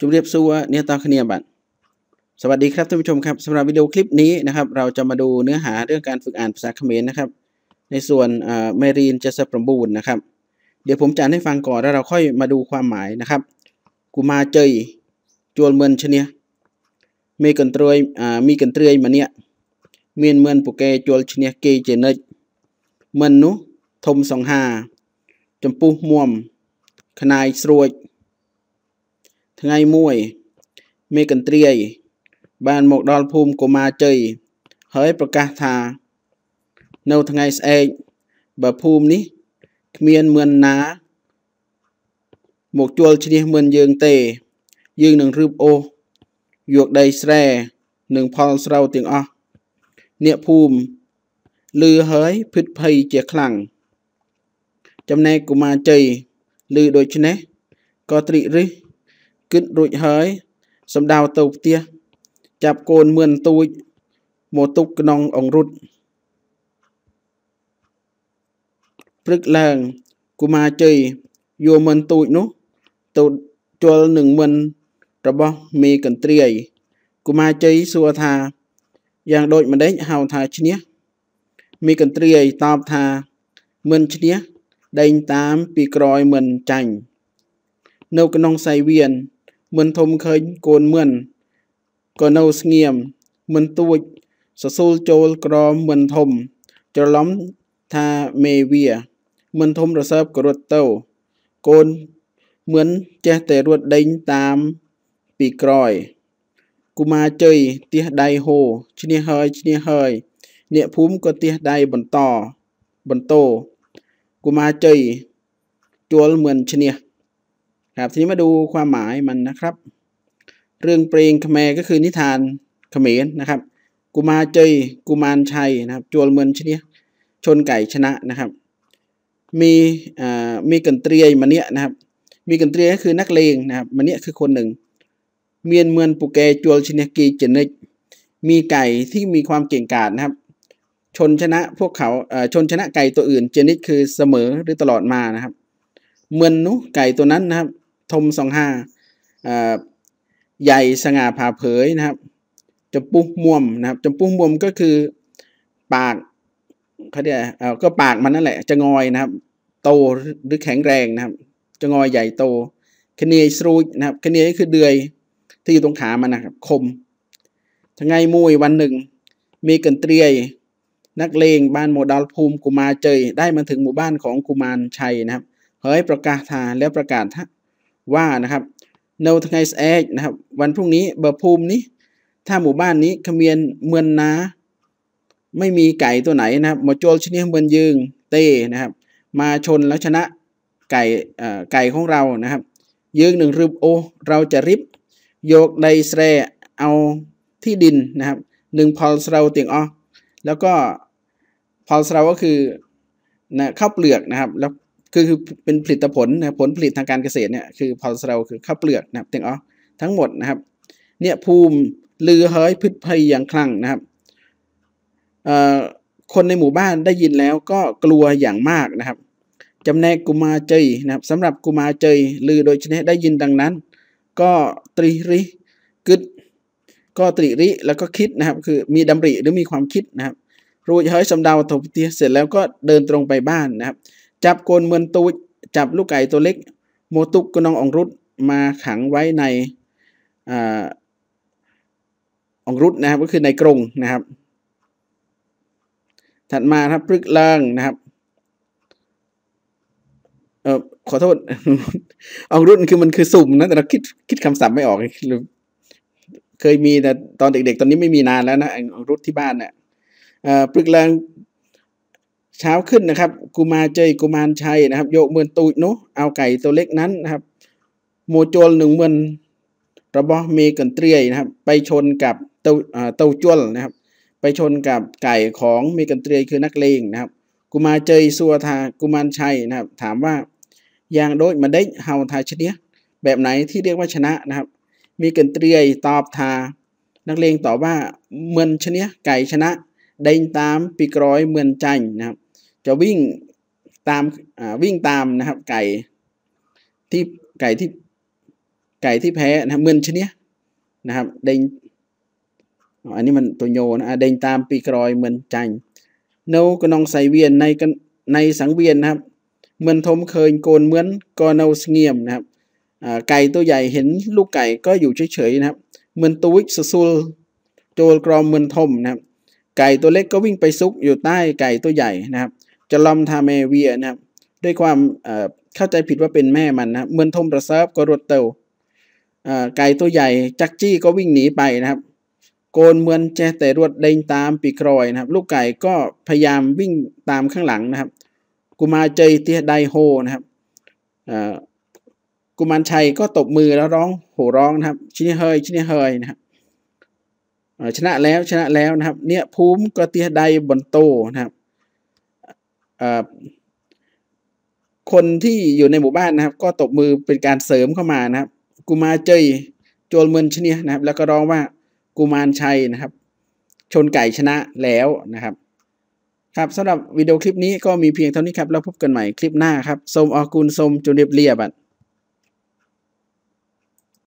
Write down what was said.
จุบเรียบซัวเนื้อตาคเนียบัตสวัสดีครับท่านผู้ชมครับสำหรับวิดีโอคลิปนี้นะครับเราจะมาดูเนื้อหาเรื่องการฝึกอ่านภาษาเขมรนะครับ ในส่วนเมรีนจะสปรมบูรณ์นะครับ เดี๋ยวผมจะอ่านให้ฟังก่อนแล้วเราค่อยมาดูความหมายนะครับกูมาเจย จวนเมือนชเนียเมกันเตยมีกันเตยมาเนี่ยเมียนเมือนปุกเกจวนชเนียเกเจเนยเมือนนุทมสองหาจมปูม่วมขนายสรวยថ្ងៃមួយ មេកន្ទ្រាយបានមកដល់ភូមិកុមារជ័យហើយប្រកាសថា នៅថ្ងៃស្អែកបើភូមិនេះគ្មានមឿនណាមកជួលឈ្នះមឿនយើងទេយើងនឹងរឹបអូសយកដីស្រែនិងផលស្រូវទាំងអស់អ្នកភូមិលឺហើយភិតភ័យជាខ្លាំងចំណែកកុមារជ័យឮដូច្នេះក៏ត្រិះរិះគិតរួចហើយសម្ដៅទៅផ្ទះចាប់កូនមឿនទួចមកទុកក្នុងអង្រុតព្រឹកឡើងកុមារជ័យយកមឿនទួចនោះទៅជល់នឹងមឿនរបស់មេកន្ទ្រាយកុមារជ័យសួរថាយ៉ាងដូចម្ដេចហៅថាឈ្នះមីកន្ទ្រីយតបថា មិនឈ្នះដេញតាមពីក្រោយមិនចាញ់នៅក្នុងសៃវៀនមិនធំឃើញកូនមិនក៏នៅស្ងៀមមិនទួច សសូលចូលក្រមិនធំច្រឡំថាមេវា មិនធំរសើបក៏រត់ទៅកូនមិនចេះតែរត់ដេញតាមពីក្រោយកុមារជ័យទះដៃហូឈ្នះហើយឈ្នះហើយ អ្នកភូមិក៏ទះដៃបន្ត បន្តោកុមារជ័យជួលមិនឈ្នះครับทีนี้มาดูความหมายมันนะครับ เรื่องเปรงแแมก็คือนิทานเขมรนะครับ กุมาเจย กุมารชัยนะครับ จวลเมือนชนีชนไก่ชนะนะครับ มีอ่มีกันเตรียมันเนี้ยนะครับ มีกันเตรียก็คือนักเลงนะครับมันเนี้ยคือคนหนึ่ง เมียนเมือนปุเกจวลชนีกีเจนิกมีไก่ที่มีความเก่งกาจนะครับ ชนชนะพวกเขาชนชนะไก่ตัวอื่น เจนิกคือเสมอหรือตลอดมานะครับ เมือนนุไก่ตัวนั้นนะครับทมสองห้าใหญ่สง่าผ่าเผยนะครับจมูกม่วมนะครับจมูกม่วมก็คือปากเขาเรียกเออก็ปากมันนั่นแหละ จะงอยนะครับ โตหรือแข็งแรงนะครับจะงอยใหญ่โตคเนียสรูนะครับคเนียคือเดือยที่อยู่ตรงขามันนะครับคมทั้งไงมุยวันหนึ่งมีกันเตรียนักเลงบ้านโมดาลภูมิกุมาเจย ได้มาถึงหมู่บ้านของกุมารชัยนะครับเฮ้ยประกาศทาแล้วประกาศว่านะครับโนทางไอซ์แอกนะครับวันพรุ่งนี้เบอร์ภูมินี้ถ้าหมู่บ้านนี้ขมียนเมือนนา ไม่มีไก่ตัวไหนนะครับมาโจลชนิดเมือนยืงเต้นะครับมาชนแล้วชนะไก่ไก่ของเรานะครับยืงหนึ่งรูปโอเราจะริบโยกไดสเรเอาที่ดินนะครับหนึ่งพอลสเราเตียงอ้อแล้วก็พอลสเราก็คือนะข้าวเปลือกนะครับแล้วคือคือเป็นผลิตผลนะผลผลิตทางการเกษตรเนี่ยคือพอสเราคือข้าวเปลือกนะครับเตียงอ๋อทั้งหมดนะครับเนี่ยภูมิลือเฮ้ยพืชพัยอย่างคลั่งนะครับคนในหมู่บ้านได้ยินแล้วก็กลัวอย่างมากนะครับจำแนกกุมาเจยนะครับสำหรับกุมาเจยลือโดยชนะได้ยินดังนั้น ก็ตรีริกึดก็ตรีริ แล้วก็คิดนะครับ คือมีดำริหรือมีความคิดนะครับรู้เฮ้ยสำเดาถกเตียเสร็จแล้วก็เดินตรงไปบ้านนะครับจับโกนเมือนตูจับลูกไก่ตัวเล็กโมตุกกนององรุดมาขังไว้ในอองรุดนะครับ ก็คือในกรงนะครับ ถัดมาครับปลึกลิงนะครับเออขอโทษองรุษคือมันคือสุ่มนะ แต่เราคิดคิดคำศัพท์ไม่ออก เคยมีแต่ตอนเด็กๆ ตอนนี้ไม่มีนานแล้วนะองรุษที่บ้านเนะี่ยปลึกลิงเช้าขึ้นนะครับ กุมาเจยกุมารชัยนะครับโยกเมือนตูนะเอาไก่ตัวเล็กนั้นนะครับโมโจลหนึ่งเมือนระบอเมกันเตรียนะครับ ไปชนกับเตาเตาจวลนะครับ ไปชนกับไก่ของเมกันเตรียคือนักเลงนะครับ กุมาเจยสัวทากุมารชัยนะครับ ถามว่าอย่างโดยมาได้เฮาทายชเนี้ยแบบไหนที่เรียกว่าชนะนะครับมีกันเตรียตอบทา นักเลงตอบว่าเมือนชเนี้ยไก่ชนะได้ตามปีกร้อยเมือนันนะครับจะวิ่งตามวิ่งตามนะครับ ไก่ที่ไก่ที่ไก่ที่แพ้นะครับเงินชนี้นะครับ เด้งอันนี้มันตัวโยนะเด้งตามปีกรอยเหมือนจังโนก็นองใส่เวียนในกันในสังเวียนนะครับ เหมือนทมเคยโกนเหมือนกอนเอาเงียมนะครับไก่ตัวใหญ่เห็นลูกไก่ก็อยู่เฉยๆนะครับ เหมือนตัววิกสซูลโจลกรอมเหมือนทมนะครับ ไก่ตัวเล็กก็วิ่งไปซุกอยู่ใต้ไก่ตัวใหญ่นะครับจะลอมทาเมเวียนะครับ ด้วยความเข้าใจผิดว่าเป็นแม่มันนะเหมือนทมประเซิฟก็รดเตวไก่ตัวใหญ่จักจี้ก็วิ่งหนีไปนะครับ โกนเหมือนแจแต่รวดเดงตามปีกรอยนะครับ ลูกไก่ก็พยายามวิ่งตามข้างหลังนะครับ กุมารเจยเตียไดโฮนะครับกุมารชัยก็ตบมือแล้วร้องโห่ร้องนะครับชินิเฮยชินิเฮยนะครับชนะแล้วชนะแล้วนะครับเนี่ยภูมิก็เตียไดบนโตนะครับคนที่อยู่ในหมู่บ้านนะครับ ก็ตบมือเป็นการเสริมเข้ามานะครับกุมาเจยโจรเมือชเนียนะครับ แล้วก็ร้องว่ากุมารชัยนะครับ ชนไก่ชนะแล้วนะครับครับสำหรับวิดีโอคลิปนี้ก็มีเพียงเท่านี้ครับแล้วพบกันใหม่คลิปหน้าครับสมออกุลสมจุเรียบเรียบัต